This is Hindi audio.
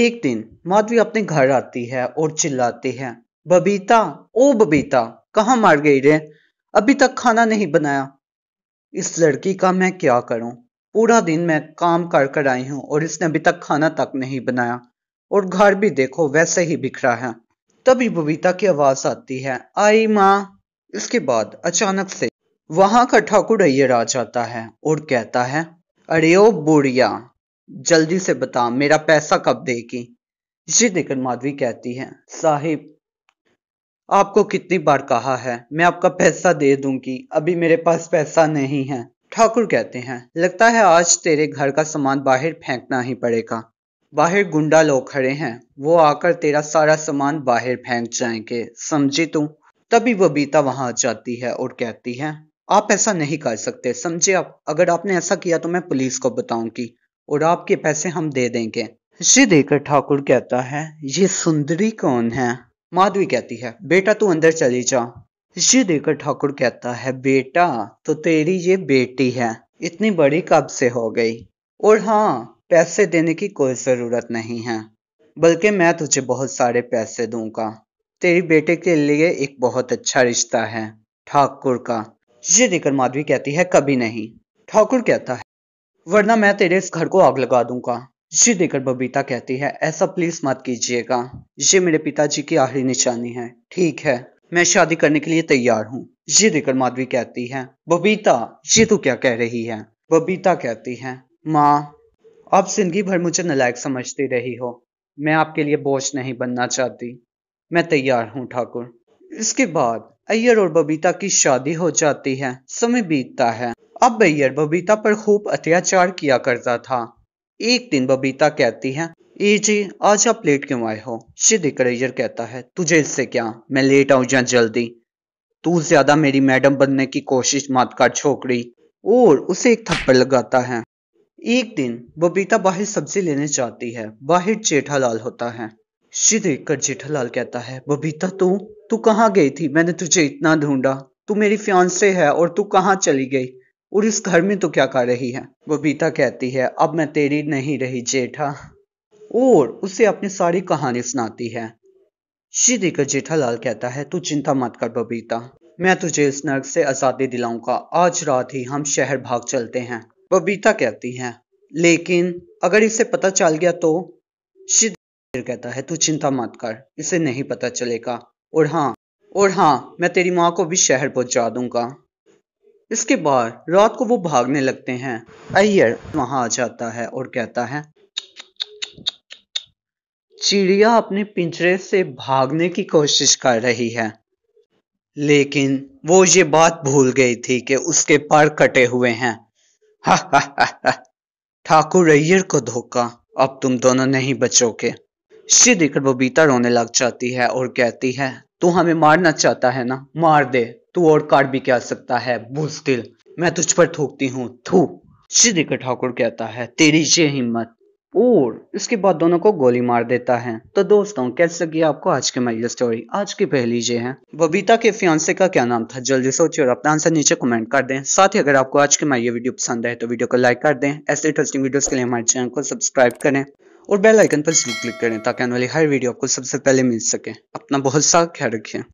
एक दिन माधवी अपने घर आती है और चिल्लाती है बबीता ओ बबीता कहा मार गई रे अभी तक खाना नहीं बनाया इस लड़की का मैं क्या करूं पूरा दिन मैं काम कर कर आई हूं और इसने अभी तक खाना तक नहीं बनाया और घर भी देखो वैसे ही बिखरा है तभी बबीता की आवाज आती है आई माँ इसके बाद अचानक से वहां का ठाकुर अय्यर आ जाता है और कहता है अरे ओ बुढ़िया जल्दी से बता मेरा पैसा कब देगी जिसे देखकर माधवी कहती है साहिब आपको कितनी बार कहा है मैं आपका पैसा दे दूंगी अभी मेरे पास पैसा नहीं है ठाकुर कहते हैं लगता है आज तेरे घर का सामान बाहर फेंकना ही पड़ेगा बाहर गुंडा लोग खड़े हैं वो आकर तेरा सारा सामान बाहर फेंक जाएंगे समझी तू तभी बबीता वहां आ जाती है और कहती है आप ऐसा नहीं कर सकते समझे आप अगर आपने ऐसा किया तो मैं पुलिस को बताऊंगी और आपके पैसे हम दे देंगे इसे देखकर ठाकुर कहता है ये सुंदरी कौन है माधवी कहती है बेटा तू अंदर चली जा इसे देखकर ठाकुर कहता है बेटा तो तेरी ये बेटी है इतनी बड़ी कब से हो गई और हाँ पैसे देने की कोई ज़रूरत नहीं है बल्कि मैं तुझे बहुत सारे पैसे दूंगा तेरी बेटे के लिए एक बहुत अच्छा रिश्ता है ठाकुर का ये देखकर माधवी कहती है कभी नहीं ठाकुर कहता है वरना मैं तेरे इस घर को आग लगा दूंगा ये देखकर बबीता कहती है ऐसा प्लीज मत कीजिएगा ये मेरे पिताजी की आखिरी निशानी है ठीक है मैं शादी करने के लिए तैयार हूँ ये देखकर माधवी कहती है बबीता ये तू क्या कह रही है बबीता कहती है माँ आप जिंदगी भर मुझे नलायक समझती रही हो मैं आपके लिए बोझ नहीं बनना चाहती मैं तैयार हूँ ठाकुर इसके बाद अय्यर और बबीता की शादी हो जाती है समय बीतता है अब बैयर बबीता पर खूब अत्याचार किया करता था एक दिन बबीता कहती है ए जी आज आप लेट क्यों आए हो सिद्धिक रैयर कहता है तुझे इससे क्या मैं लेट आऊं जा जल्दी तू ज्यादा मेरी मैडम बनने की कोशिश मत कर छोकरी और उसे एक थप्पड़ लगाता है एक दिन बबीता बाहर सब्जी लेने जाती है बाहर जेठालाल होता है श्री देखकर जेठालाल कहता है बबीता तू तू कहाँ गई थी मैंने तुझे इतना ढूंढा तू मेरी फ्यांसे है और तू कहाँ चली गई और इस घर में तो क्या कर रही है बबीता कहती है अब मैं तेरी नहीं रही जेठा और उसे अपनी सारी कहानी सुनाती है श्री देखकर जेठालाल कहता है तू चिंता मत कर बबीता मैं तुझे इस नर्क से आजादी दिलाऊंगा आज रात ही हम शहर भाग चलते हैं बबीता कहती है लेकिन अगर इसे पता चल गया तो श्री कहता है तू चिंता मत कर इसे नहीं पता चलेगा और हाँ और हाँ मैं तेरी माँ को भी शहर पहुंचा दूंगा इसके बाद रात को वो भागने लगते हैं अय्यर वहां आ जाता है और कहता है चिड़िया अपने पिंजरे से भागने की कोशिश कर रही है लेकिन वो ये बात भूल गई थी कि उसके पर कटे हुए हैं ठाकुर अय्यर को धोखा अब तुम दोनों नहीं बचोगे श्री देखकर बबीता रोने लग जाती है और कहती है तू हमें मारना चाहता है ना मार दे तू और कार्ड भी क्या सकता है बुजदिल मैं तुझ पर थूकती हूँ थू श्रीकर ठाकुर कहता है तेरी ये हिम्मत और इसके बाद दोनों को गोली मार देता है तो दोस्तों कैसे लगी आपको आज की मेरी स्टोरी आज की पहली ये है बबीता के फियांसे का क्या नाम था जल्दी सोचिए और अपना आंसर नीचे कमेंट कर दें साथ ही अगर आपको आज की मैं ये वीडियो पसंद आए तो वीडियो को लाइक कर दें ऐसे इंटरेस्टिंग वीडियोस के लिए हमारे चैनल को सब्सक्राइब करें और बेल आइकन पर जरूर क्लिक करें ताकि आने वाली हर वीडियो आपको सबसे पहले मिल सके अपना बहुत सा ख्याल रखिये